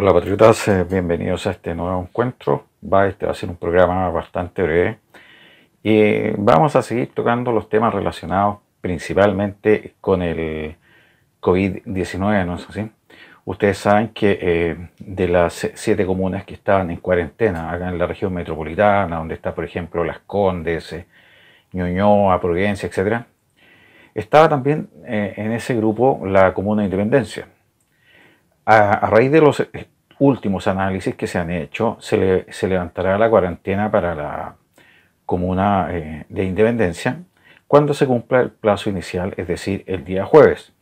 Hola patriotas, eh, bienvenidos a este nuevo encuentro. Va, este va a ser un programa bastante breve y vamos a seguir tocando los temas relacionados principalmente con el COVID-19, ¿no es así? Ustedes saben que eh, de las siete comunas que estaban en cuarentena, acá en la región metropolitana, donde está por ejemplo Las Condes, eh, Ñuñoa, Providencia, etc., estaba también eh, en ese grupo la comuna de Independencia a, raíz de los eh, últimos análisis que se han hecho, se, levantará la cuarentena para la comuna eh, de Independencia cuando se cumpla el plazo inicial, es decir, el día jueves.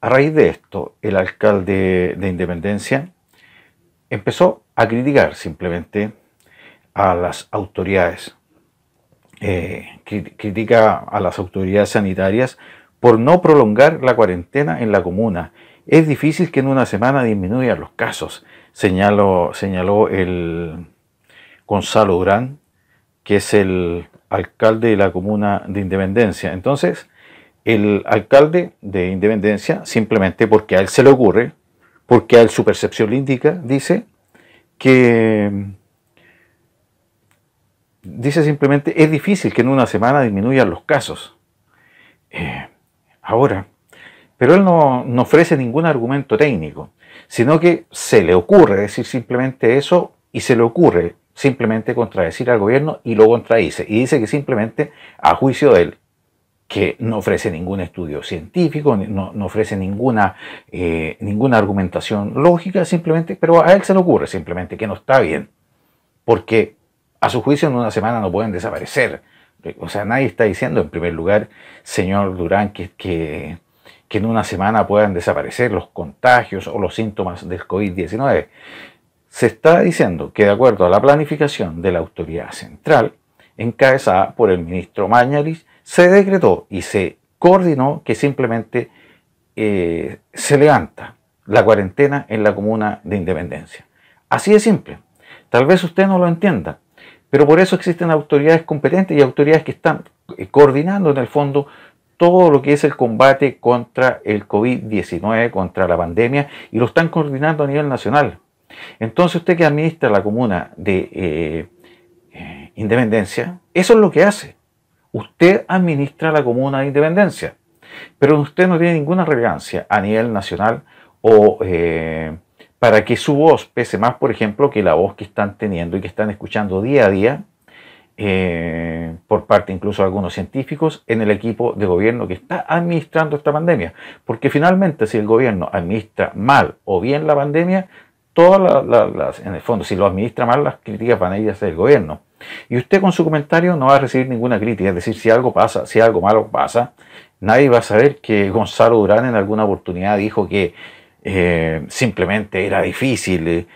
A raíz de esto, el alcalde de Independencia empezó a criticar simplemente a las autoridades. Eh, critica a las autoridades sanitarias por no prolongar la cuarentena en la comuna es difícil que en una semana disminuyan los casos, señaló, señaló el Gonzalo Durán, que es el alcalde de la comuna de Independencia. Entonces, el alcalde de Independencia, simplemente porque a él se le ocurre, porque a él su percepción le indica, dice que dice simplemente es difícil que en una semana disminuyan los casos. Eh, ahora, pero él no, ofrece ningún argumento técnico, sino que se le ocurre decir simplemente eso y se le ocurre simplemente contradecir al gobierno y lo contradice. Y dice que simplemente, a juicio de él, que no ofrece ningún estudio científico, no, no ofrece ninguna, eh, ninguna argumentación lógica, simplemente, pero a él se le ocurre simplemente que no está bien, porque a su juicio en una semana no pueden desaparecer. O sea, nadie está diciendo, en primer lugar, señor Durán, que, que que en una semana puedan desaparecer los contagios o los síntomas del COVID-19. Se está diciendo que de acuerdo a la planificación de la autoridad central, encabezada por el ministro Mañaris, se decretó y se coordinó que simplemente eh, se levanta la cuarentena en la comuna de Independencia. Así de simple. Tal vez usted no lo entienda, pero por eso existen autoridades competentes y autoridades que están eh, coordinando en el fondo todo lo que es el combate contra el COVID-19, contra la pandemia, y lo están coordinando a nivel nacional. Entonces usted que administra la comuna de eh, eh, Independencia, eso es lo que hace. Usted administra la comuna de Independencia, pero usted no tiene ninguna relevancia a nivel nacional o eh, para que su voz pese más, por ejemplo, que la voz que están teniendo y que están escuchando día a día eh, por parte incluso de algunos científicos en el equipo de gobierno que está administrando esta pandemia. Porque finalmente si el gobierno administra mal o bien la pandemia, todas las, en el fondo, si lo administra mal, las críticas van a ir hacia el gobierno. Y usted con su comentario no va a recibir ninguna crítica, es decir, si algo pasa, si algo malo pasa, nadie va a saber que Gonzalo Durán en alguna oportunidad dijo que eh, simplemente era difícil, eh,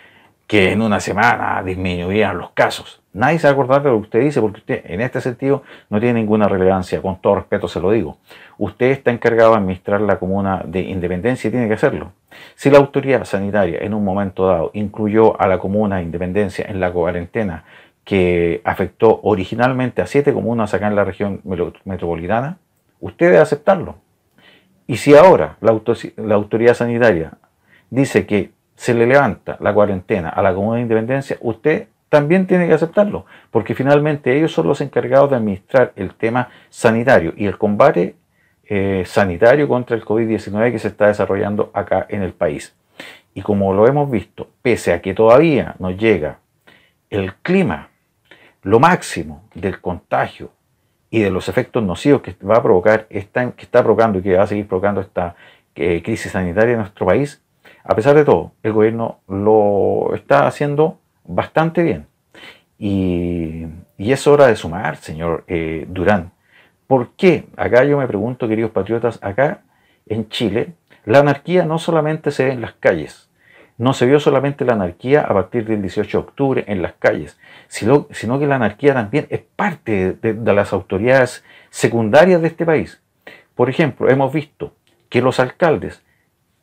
que en una semana disminuyeran los casos. Nadie se va a acordar de lo que usted dice porque usted en este sentido no tiene ninguna relevancia. Con todo respeto se lo digo. Usted está encargado de administrar la comuna de Independencia y tiene que hacerlo. Si la autoridad sanitaria en un momento dado incluyó a la comuna de Independencia en la cuarentena que afectó originalmente a siete comunas acá en la región metropolitana, usted debe aceptarlo. Y si ahora la, la autoridad sanitaria dice que se le levanta la cuarentena a la comuna de Independencia, usted también tiene que aceptarlo, porque finalmente ellos son los encargados de administrar el tema sanitario y el combate eh, sanitario contra el COVID-19 que se está desarrollando acá en el país. Y como lo hemos visto, pese a que todavía nos llega el clima, lo máximo del contagio y de los efectos nocivos que va a provocar, que está provocando y que va a seguir provocando esta eh, crisis sanitaria en nuestro país, a pesar de todo, el gobierno lo está haciendo bastante bien. Y, y es hora de sumar, señor eh, Durán. ¿Por qué? Acá yo me pregunto, queridos patriotas, acá en Chile, la anarquía no solamente se ve en las calles, no se vio solamente la anarquía a partir del 18 de octubre en las calles, sino, sino que la anarquía también es parte de, las autoridades secundarias de este país. Por ejemplo, hemos visto que los alcaldes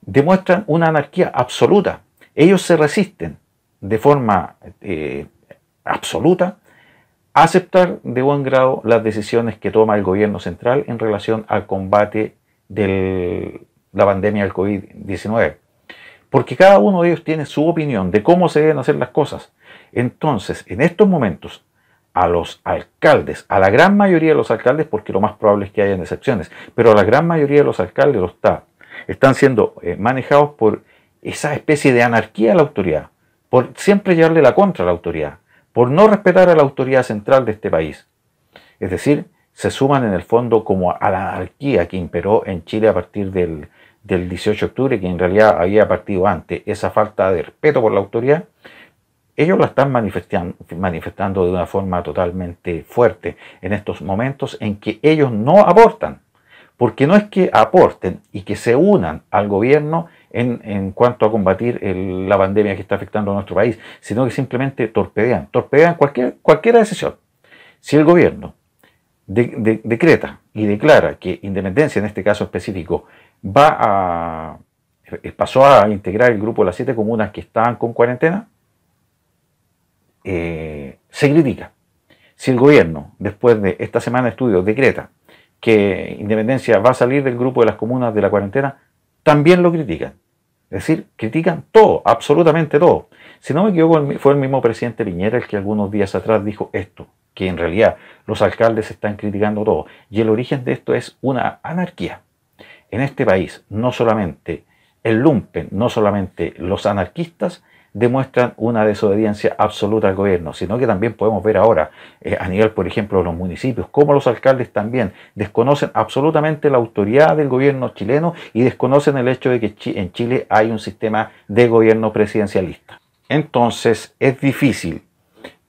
demuestran una anarquía absoluta. Ellos se resisten, de forma eh, absoluta aceptar de buen grado las decisiones que toma el gobierno central en relación al combate de la pandemia del COVID-19. Porque cada uno de ellos tiene su opinión de cómo se deben hacer las cosas. Entonces, en estos momentos, a los alcaldes, a la gran mayoría de los alcaldes, porque lo más probable es que hayan excepciones, pero a la gran mayoría de los alcaldes está, están siendo eh, manejados por esa especie de anarquía de la autoridad por siempre llevarle la contra a la autoridad, por no respetar a la autoridad central de este país. Es decir, se suman en el fondo como a la anarquía que imperó en Chile a partir del, 18 de octubre, que en realidad había partido antes, esa falta de respeto por la autoridad, ellos la están manifestando, manifestando de una forma totalmente fuerte en estos momentos en que ellos no aportan, porque no es que aporten y que se unan al gobierno en, cuanto a combatir la pandemia que está afectando a nuestro país, sino que simplemente torpedean, torpedean cualquier, cualquier decisión. Si el gobierno decreta y declara que Independencia, en este caso específico, va a eh, pasó a integrar el grupo de las siete comunas que estaban con cuarentena, eh, se critica. Si el gobierno, después de esta semana de estudios, decreta que Independencia va a salir del grupo de las comunas de la cuarentena, también lo critican. Es decir, critican todo, absolutamente todo. Si no me equivoco, fue el mismo presidente Piñera el que algunos días atrás dijo esto, que en realidad los alcaldes están criticando todo. Y el origen de esto es una anarquía. En este país, no solamente el lumpen, no solamente los anarquistas, demuestran una desobediencia absoluta al gobierno, sino que también podemos ver ahora eh, a nivel, por ejemplo, de los municipios, cómo los alcaldes también desconocen absolutamente la autoridad del gobierno chileno y desconocen el hecho de que en Chile hay un sistema de gobierno presidencialista. Entonces es difícil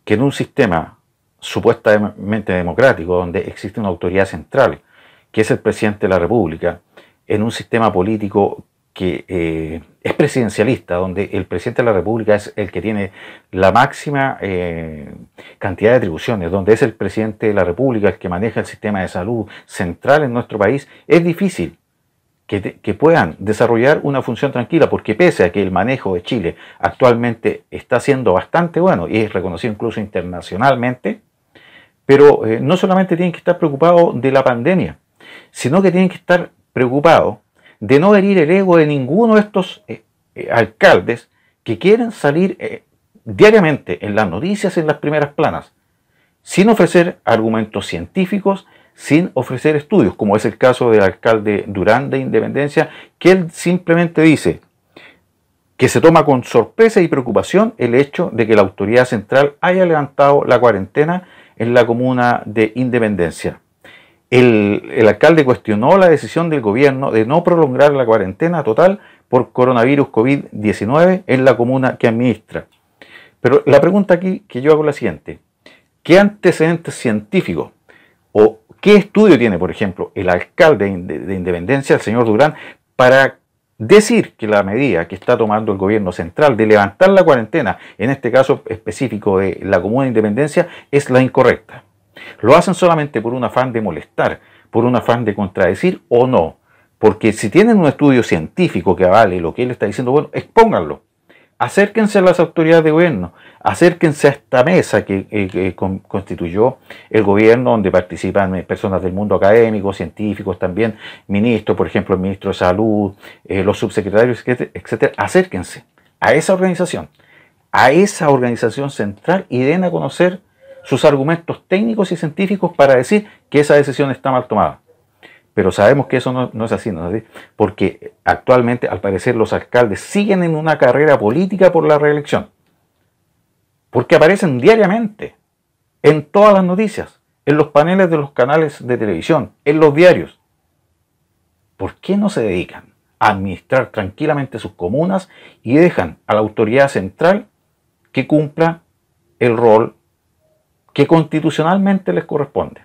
que en un sistema supuestamente democrático, donde existe una autoridad central, que es el presidente de la República, en un sistema político que eh, es presidencialista, donde el presidente de la República es el que tiene la máxima eh, cantidad de atribuciones, donde es el presidente de la República el que maneja el sistema de salud central en nuestro país, es difícil que, puedan desarrollar una función tranquila, porque pese a que el manejo de Chile actualmente está siendo bastante bueno y es reconocido incluso internacionalmente, pero eh, no solamente tienen que estar preocupados de la pandemia, sino que tienen que estar preocupados de no herir el ego de ninguno de estos eh, eh, alcaldes que quieren salir eh, diariamente en las noticias, en las primeras planas, sin ofrecer argumentos científicos, sin ofrecer estudios, como es el caso del alcalde Durán de Independencia, que él simplemente dice que se toma con sorpresa y preocupación el hecho de que la autoridad central haya levantado la cuarentena en la comuna de Independencia. El, alcalde cuestionó la decisión del gobierno de no prolongar la cuarentena total por coronavirus COVID-19 en la comuna que administra. Pero la pregunta aquí que yo hago es la siguiente. ¿Qué antecedentes científicos o qué estudio tiene, por ejemplo, el alcalde de Independencia, el señor Durán, para decir que la medida que está tomando el gobierno central de levantar la cuarentena, en este caso específico de la comuna de Independencia, es la incorrecta? Lo hacen solamente por un afán de molestar, por un afán de contradecir o no. Porque si tienen un estudio científico que avale lo que él está diciendo, bueno, expónganlo. Acérquense a las autoridades de gobierno, acérquense a esta mesa que, eh, constituyó el gobierno, donde participan eh, personas del mundo académico, científicos también, ministros, por ejemplo, el ministro de Salud, eh, los subsecretarios, etcétera. Acérquense a esa organización, a esa organización central y den a conocer sus argumentos técnicos y científicos para decir que esa decisión está mal tomada. Pero sabemos que eso no, es así, no es así, porque actualmente, al parecer, los alcaldes siguen en una carrera política por la reelección. Porque aparecen diariamente, en todas las noticias, en los paneles de los canales de televisión, en los diarios. ¿Por qué no se dedican a administrar tranquilamente sus comunas y dejan a la autoridad central que cumpla el rol que constitucionalmente les corresponde,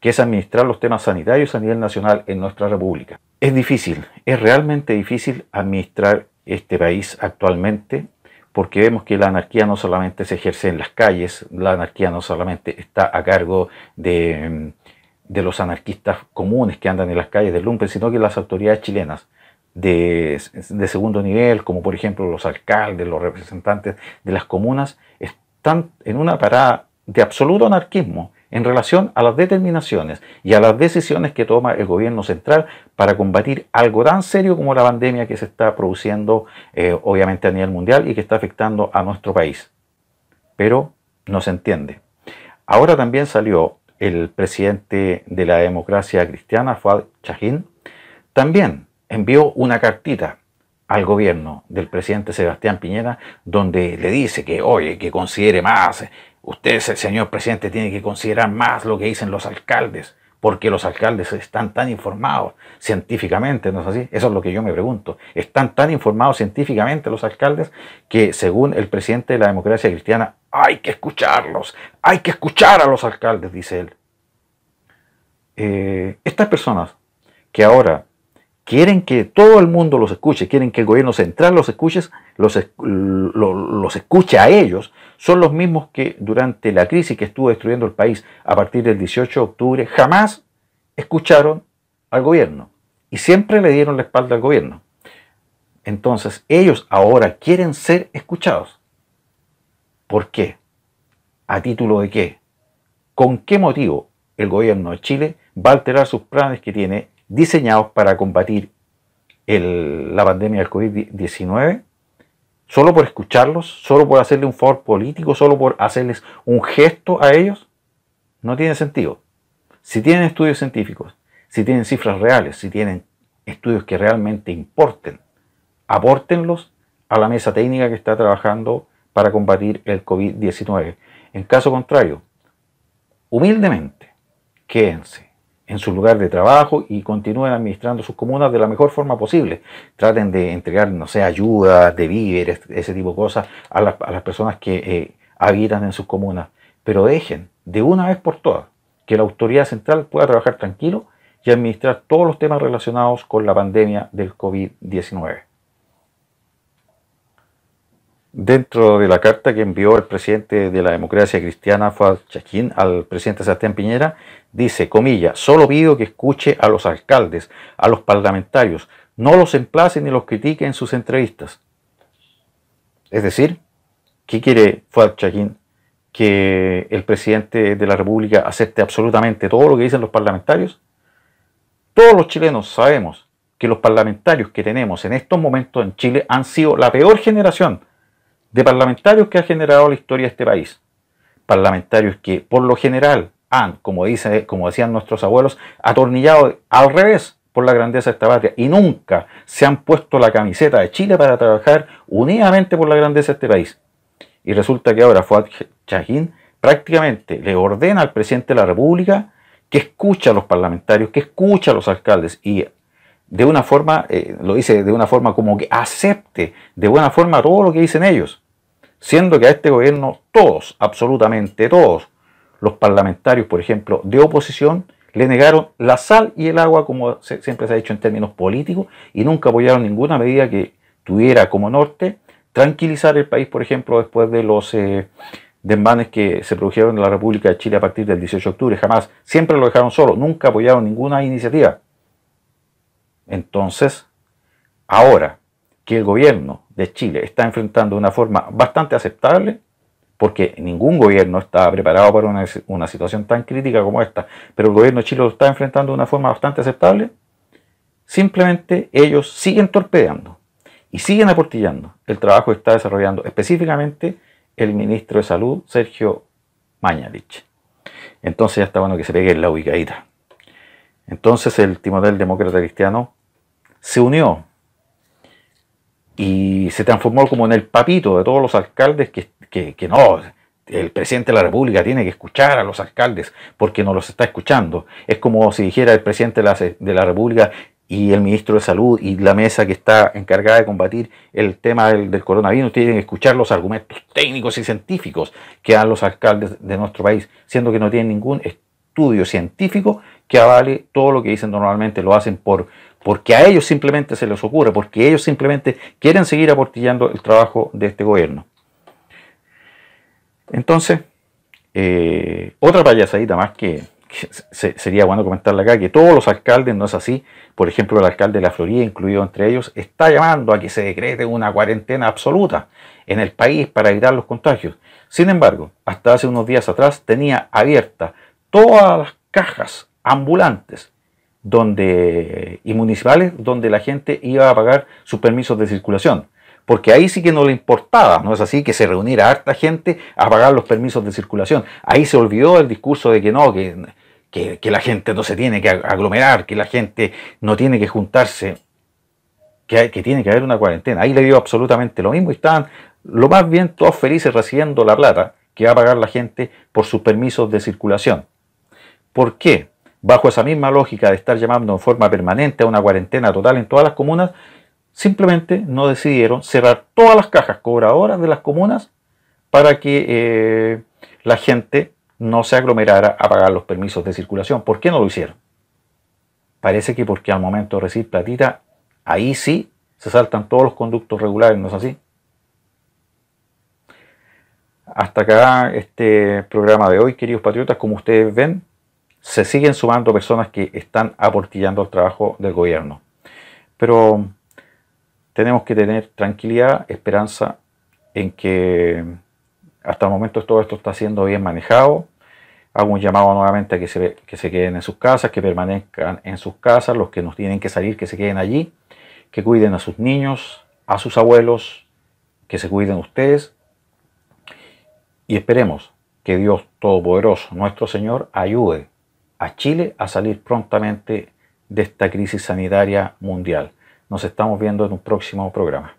que es administrar los temas sanitarios a nivel nacional en nuestra República. Es difícil, es realmente difícil administrar este país actualmente porque vemos que la anarquía no solamente se ejerce en las calles, la anarquía no solamente está a cargo de, los anarquistas comunes que andan en las calles del Lumpen, sino que las autoridades chilenas de, de, segundo nivel, como por ejemplo los alcaldes, los representantes de las comunas, están en una parada de absoluto anarquismo en relación a las determinaciones y a las decisiones que toma el gobierno central para combatir algo tan serio como la pandemia que se está produciendo eh, obviamente a nivel mundial y que está afectando a nuestro país. Pero no se entiende. Ahora también salió el presidente de la democracia cristiana, Fuad Chahin, también envió una cartita al gobierno del presidente Sebastián Piñera, donde le dice que, oye, que considere más Usted, señor presidente, tiene que considerar más lo que dicen los alcaldes, porque los alcaldes están tan informados científicamente, ¿no es así? Eso es lo que yo me pregunto. Están tan informados científicamente los alcaldes que, según el presidente de la democracia cristiana, hay que escucharlos, hay que escuchar a los alcaldes, dice él. Eh, estas personas que ahora quieren que todo el mundo los escuche, quieren que el gobierno central los escuche, los, los, escuche a ellos, son los mismos que durante la crisis que estuvo destruyendo el país a partir del 18 de octubre jamás escucharon al gobierno y siempre le dieron la espalda al gobierno. Entonces ellos ahora quieren ser escuchados. ¿Por qué? ¿A título de qué? ¿Con qué motivo el gobierno de Chile va a alterar sus planes que tiene diseñados para combatir la pandemia del COVID-19, solo por escucharlos, solo por hacerle un favor político, solo por hacerles un gesto a ellos, no tiene sentido. Si tienen estudios científicos, si tienen cifras reales, si tienen estudios que realmente importen, apórtenlos a la mesa técnica que está trabajando para combatir el COVID-19. En caso contrario, humildemente, quédense en su lugar de trabajo y continúen administrando sus comunas de la mejor forma posible. Traten de entregar, no sé, ayudas, de víveres, ese tipo de cosas a las, a las personas que eh, habitan en sus comunas. Pero dejen de una vez por todas que la autoridad central pueda trabajar tranquilo y administrar todos los temas relacionados con la pandemia del COVID-19. Dentro de la carta que envió el presidente de la democracia cristiana, Fuad Chaquín al presidente Sebastián Piñera, dice, comilla, solo pido que escuche a los alcaldes, a los parlamentarios, no los emplacen ni los critiquen en sus entrevistas. Es decir, ¿qué quiere Fuad Chaquín? Que el presidente de la República acepte absolutamente todo lo que dicen los parlamentarios. Todos los chilenos sabemos que los parlamentarios que tenemos en estos momentos en Chile han sido la peor generación de parlamentarios que ha generado la historia de este país. Parlamentarios que, por lo general, han, como, dice, como decían nuestros abuelos, atornillado al revés por la grandeza de esta patria y nunca se han puesto la camiseta de Chile para trabajar unidamente por la grandeza de este país. Y resulta que ahora Fuad Chahin prácticamente le ordena al presidente de la República que escucha a los parlamentarios, que escucha a los alcaldes y de una forma, eh, lo dice de una forma como que acepte de buena forma todo lo que dicen ellos, siendo que a este gobierno todos, absolutamente todos, los parlamentarios, por ejemplo, de oposición, le negaron la sal y el agua, como siempre se ha dicho en términos políticos, y nunca apoyaron ninguna medida que tuviera como norte tranquilizar el país, por ejemplo, después de los eh, desmanes que se produjeron en la República de Chile a partir del 18 de octubre. Jamás, siempre lo dejaron solo, nunca apoyaron ninguna iniciativa. Entonces, ahora que el gobierno de Chile está enfrentando de una forma bastante aceptable, porque ningún gobierno está preparado para una, situación tan crítica como esta, pero el gobierno de Chile lo está enfrentando de una forma bastante aceptable, simplemente ellos siguen torpedeando y siguen aportillando el trabajo que está desarrollando específicamente el ministro de Salud, Sergio Mañalich. Entonces ya está bueno que se pegue en la ubicadita. Entonces el del Demócrata Cristiano se unió y se transformó como en el papito de todos los alcaldes que, no, el presidente de la República tiene que escuchar a los alcaldes porque no los está escuchando. Es como si dijera el presidente de la, República y el ministro de Salud y la mesa que está encargada de combatir el tema del, del, coronavirus tienen que escuchar los argumentos técnicos y científicos que dan los alcaldes de nuestro país, siendo que no tienen ningún estudio científico que avale todo lo que dicen normalmente, lo hacen por porque a ellos simplemente se les ocurre, porque ellos simplemente quieren seguir aportillando el trabajo de este gobierno. Entonces, eh, otra payasadita más que, sería bueno comentarle acá, que todos los alcaldes, no es así, por ejemplo el alcalde de la Florida, incluido entre ellos, está llamando a que se decrete una cuarentena absoluta en el país para evitar los contagios. Sin embargo, hasta hace unos días atrás tenía abiertas todas las cajas ambulantes donde, y municipales donde la gente iba a pagar sus permisos de circulación. Porque ahí sí que no le importaba, ¿no es así? Que se reuniera harta gente a pagar los permisos de circulación. Ahí se olvidó el discurso de que no, que, que, la gente no se tiene que aglomerar, que la gente no tiene que juntarse, que, que tiene que haber una cuarentena. Ahí le dio absolutamente lo mismo y estaban lo más bien todos felices recibiendo la plata que va a pagar la gente por sus permisos de circulación. ¿Por qué? bajo esa misma lógica de estar llamando en forma permanente a una cuarentena total en todas las comunas, simplemente no decidieron cerrar todas las cajas cobradoras de las comunas para que eh, la gente no se aglomerara a pagar los permisos de circulación. ¿Por qué no lo hicieron? Parece que porque al momento de recibir platita, ahí sí se saltan todos los conductos regulares, ¿no es así? Hasta acá este programa de hoy, queridos patriotas, como ustedes ven, se siguen sumando personas que están aportillando el trabajo del gobierno. Pero tenemos que tener tranquilidad, esperanza en que hasta el momento todo esto está siendo bien manejado. Hago un llamado nuevamente a que se, que queden en sus casas, que permanezcan en sus casas, los que nos tienen que salir, que se queden allí, que cuiden a sus niños, a sus abuelos, que se cuiden ustedes. Y esperemos que Dios Todopoderoso, nuestro Señor, ayude a Chile a salir prontamente de esta crisis sanitaria mundial. Nos estamos viendo en un próximo programa.